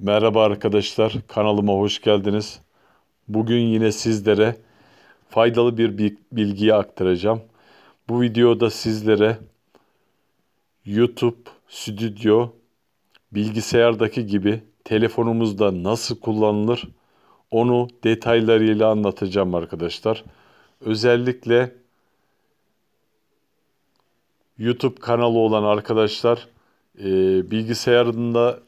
Merhaba arkadaşlar, kanalıma hoş geldiniz. Bugün yine sizlere faydalı bir bilgiyi aktaracağım. Bu videoda sizlere YouTube Studio bilgisayardaki gibi telefonumuzda nasıl kullanılır onu detaylarıyla anlatacağım arkadaşlar. Özellikle YouTube kanalı olan arkadaşlar e, bilgisayarında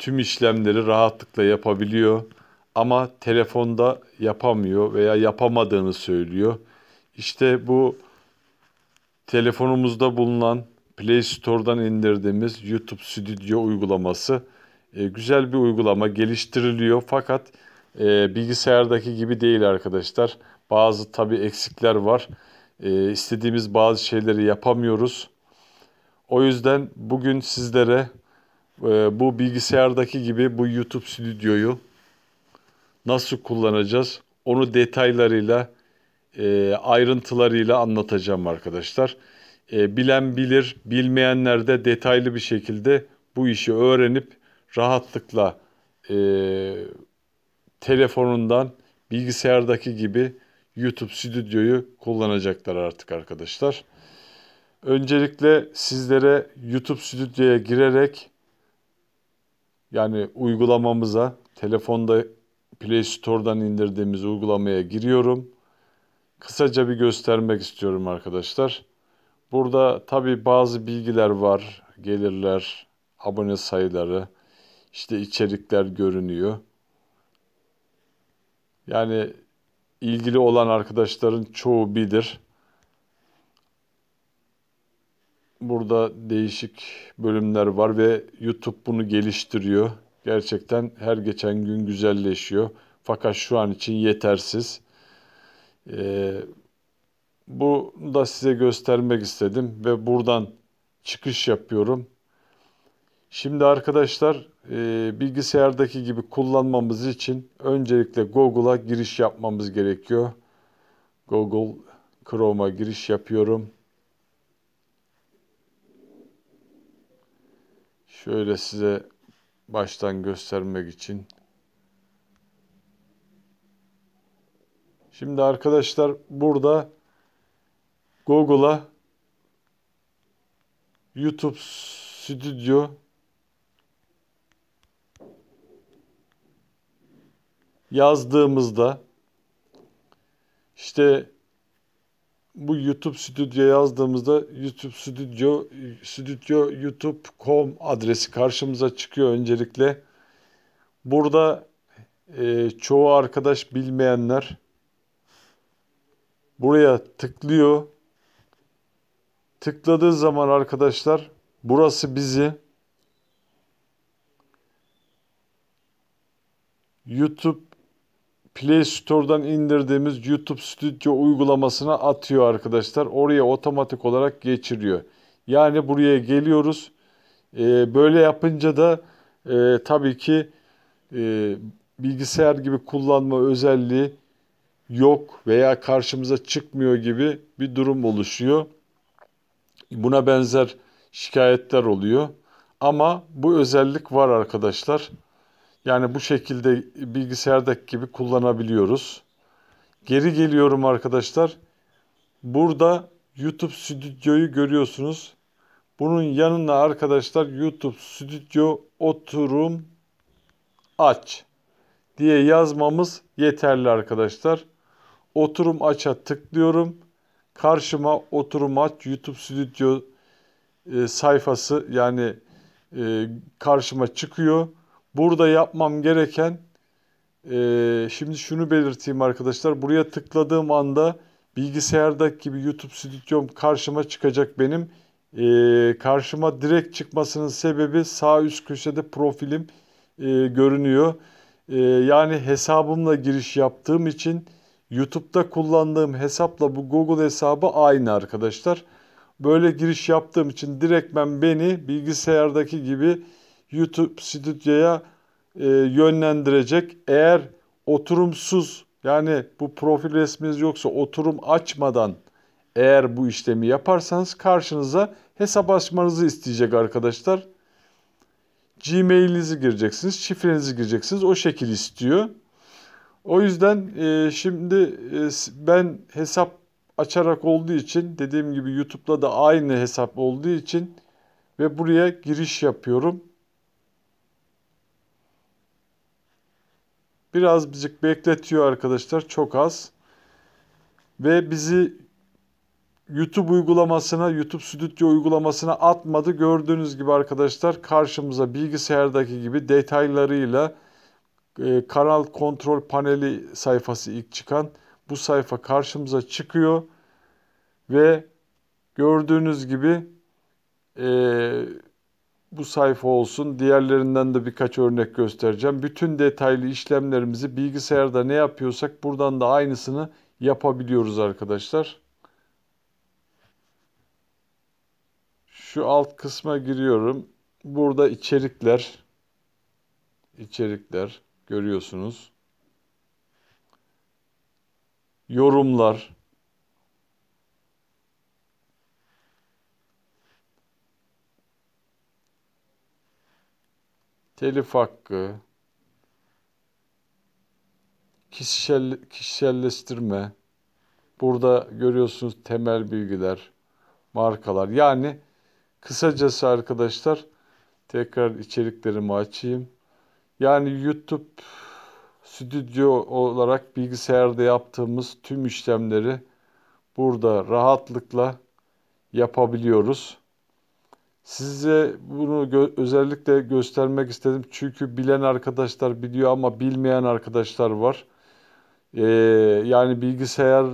tüm işlemleri rahatlıkla yapabiliyor ama telefonda yapamıyor veya yapamadığını söylüyor. İşte bu telefonumuzda bulunan Play Store'dan indirdiğimiz YouTube Studio uygulaması e, güzel bir uygulama geliştiriliyor fakat e, bilgisayardaki gibi değil arkadaşlar. Bazı tabi eksikler var. E, istediğimiz bazı şeyleri yapamıyoruz. O yüzden bugün sizlere ee, bu bilgisayardaki gibi bu YouTube stüdyoyu nasıl kullanacağız? Onu detaylarıyla, e, ayrıntılarıyla anlatacağım arkadaşlar. E, bilen bilir, bilmeyenler de detaylı bir şekilde bu işi öğrenip rahatlıkla e, telefonundan bilgisayardaki gibi YouTube stüdyoyu kullanacaklar artık arkadaşlar. Öncelikle sizlere YouTube stüdyoya girerek yani uygulamamıza telefonda Play Store'dan indirdiğimiz uygulamaya giriyorum. Kısaca bir göstermek istiyorum arkadaşlar. Burada tabi bazı bilgiler var. Gelirler, abone sayıları, işte içerikler görünüyor. Yani ilgili olan arkadaşların çoğu bilir. burada değişik bölümler var ve YouTube bunu geliştiriyor. Gerçekten her geçen gün güzelleşiyor. Fakat şu an için yetersiz. Ee, bu da size göstermek istedim ve buradan çıkış yapıyorum. Şimdi arkadaşlar e, bilgisayardaki gibi kullanmamız için öncelikle Google'a giriş yapmamız gerekiyor. Google Chrome'a giriş yapıyorum. Şöyle size baştan göstermek için. Şimdi arkadaşlar burada Google'a YouTube Studio yazdığımızda işte bu YouTube Stüdyo yazdığımızda YouTube Stüdyo Stüdyo YouTube.com adresi karşımıza çıkıyor öncelikle. Burada e, çoğu arkadaş bilmeyenler buraya tıklıyor. Tıkladığı zaman arkadaşlar burası bizi YouTube Play Store'dan indirdiğimiz YouTube Studio uygulamasına atıyor arkadaşlar. Oraya otomatik olarak geçiriyor. Yani buraya geliyoruz. E, böyle yapınca da e, tabii ki e, bilgisayar gibi kullanma özelliği yok veya karşımıza çıkmıyor gibi bir durum oluşuyor. Buna benzer şikayetler oluyor. Ama bu özellik var arkadaşlar. Yani bu şekilde bilgisayardaki gibi kullanabiliyoruz. Geri geliyorum arkadaşlar. Burada YouTube Stüdyo'yu görüyorsunuz. Bunun yanında arkadaşlar YouTube Stüdyo oturum aç diye yazmamız yeterli arkadaşlar. Oturum aça tıklıyorum. Karşıma oturum aç YouTube Stüdyo e, sayfası yani e, karşıma çıkıyor. Burada yapmam gereken e, şimdi şunu belirteyim arkadaşlar. Buraya tıkladığım anda bilgisayardaki gibi YouTube stüdyom karşıma çıkacak benim. E, karşıma direkt çıkmasının sebebi sağ üst köşede profilim e, görünüyor. E, yani hesabımla giriş yaptığım için YouTube'da kullandığım hesapla bu Google hesabı aynı arkadaşlar. Böyle giriş yaptığım için ben beni bilgisayardaki gibi YouTube stüdyoya e, yönlendirecek. Eğer oturumsuz yani bu profil resminiz yoksa oturum açmadan eğer bu işlemi yaparsanız karşınıza hesap açmanızı isteyecek arkadaşlar. Gmail'inizi gireceksiniz, şifrenizi gireceksiniz. O şekil istiyor. O yüzden e, şimdi e, ben hesap açarak olduğu için dediğim gibi YouTube'da da aynı hesap olduğu için ve buraya giriş yapıyorum. Biraz birazcık bekletiyor arkadaşlar. Çok az. Ve bizi YouTube uygulamasına, YouTube Studio uygulamasına atmadı. Gördüğünüz gibi arkadaşlar karşımıza bilgisayardaki gibi detaylarıyla e, kanal kontrol paneli sayfası ilk çıkan bu sayfa karşımıza çıkıyor ve gördüğünüz gibi eee bu sayfa olsun. Diğerlerinden de birkaç örnek göstereceğim. Bütün detaylı işlemlerimizi bilgisayarda ne yapıyorsak buradan da aynısını yapabiliyoruz arkadaşlar. Şu alt kısma giriyorum. Burada içerikler içerikler görüyorsunuz. Yorumlar telif hakkı, kişisel, kişiselleştirme, burada görüyorsunuz temel bilgiler, markalar. Yani kısacası arkadaşlar tekrar içeriklerimi açayım. Yani YouTube stüdyo olarak bilgisayarda yaptığımız tüm işlemleri burada rahatlıkla yapabiliyoruz. Size bunu gö- özellikle göstermek istedim. Çünkü bilen arkadaşlar biliyor ama bilmeyen arkadaşlar var. Ee, yani bilgisayar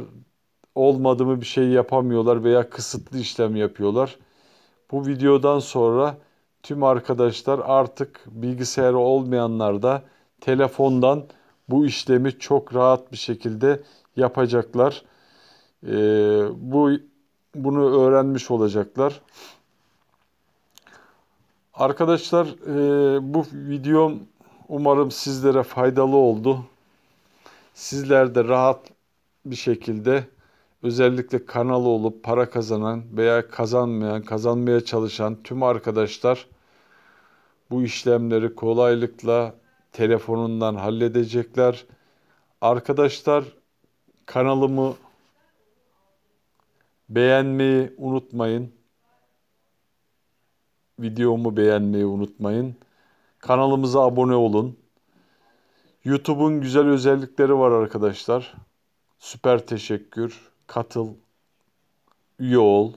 olmadı mı bir şey yapamıyorlar veya kısıtlı işlem yapıyorlar. Bu videodan sonra tüm arkadaşlar artık bilgisayarı olmayanlar da telefondan bu işlemi çok rahat bir şekilde yapacaklar. Ee, bu bunu öğrenmiş olacaklar. Arkadaşlar e, bu videom umarım sizlere faydalı oldu. Sizler de rahat bir şekilde özellikle kanalı olup para kazanan veya kazanmayan, kazanmaya çalışan tüm arkadaşlar bu işlemleri kolaylıkla telefonundan halledecekler. Arkadaşlar kanalımı beğenmeyi unutmayın. Videomu beğenmeyi unutmayın. Kanalımıza abone olun. YouTube'un güzel özellikleri var arkadaşlar. Süper teşekkür, katıl, üye ol.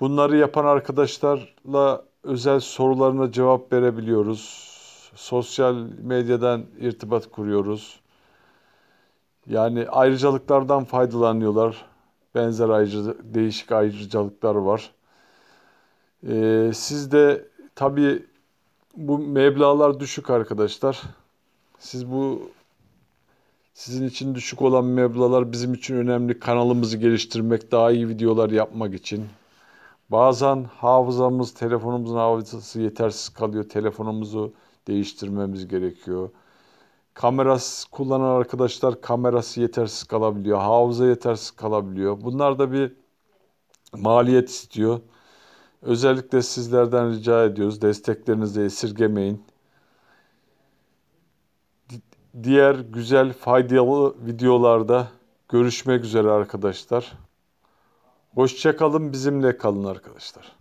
Bunları yapan arkadaşlarla özel sorularına cevap verebiliyoruz. Sosyal medyadan irtibat kuruyoruz. Yani ayrıcalıklardan faydalanıyorlar. Benzer ayrıca, değişik ayrıcalıklar var. E, siz de tabii bu meblalar düşük arkadaşlar. Siz bu sizin için düşük olan meblalar bizim için önemli. Kanalımızı geliştirmek, daha iyi videolar yapmak için. Bazen hafızamız, telefonumuzun hafızası yetersiz kalıyor. Telefonumuzu değiştirmemiz gerekiyor. Kamerası kullanan arkadaşlar kamerası yetersiz kalabiliyor. Hafıza yetersiz kalabiliyor. Bunlar da bir maliyet istiyor. Özellikle sizlerden rica ediyoruz desteklerinizi esirgemeyin. Diğer güzel faydalı videolarda görüşmek üzere arkadaşlar. Hoşçakalın bizimle kalın arkadaşlar.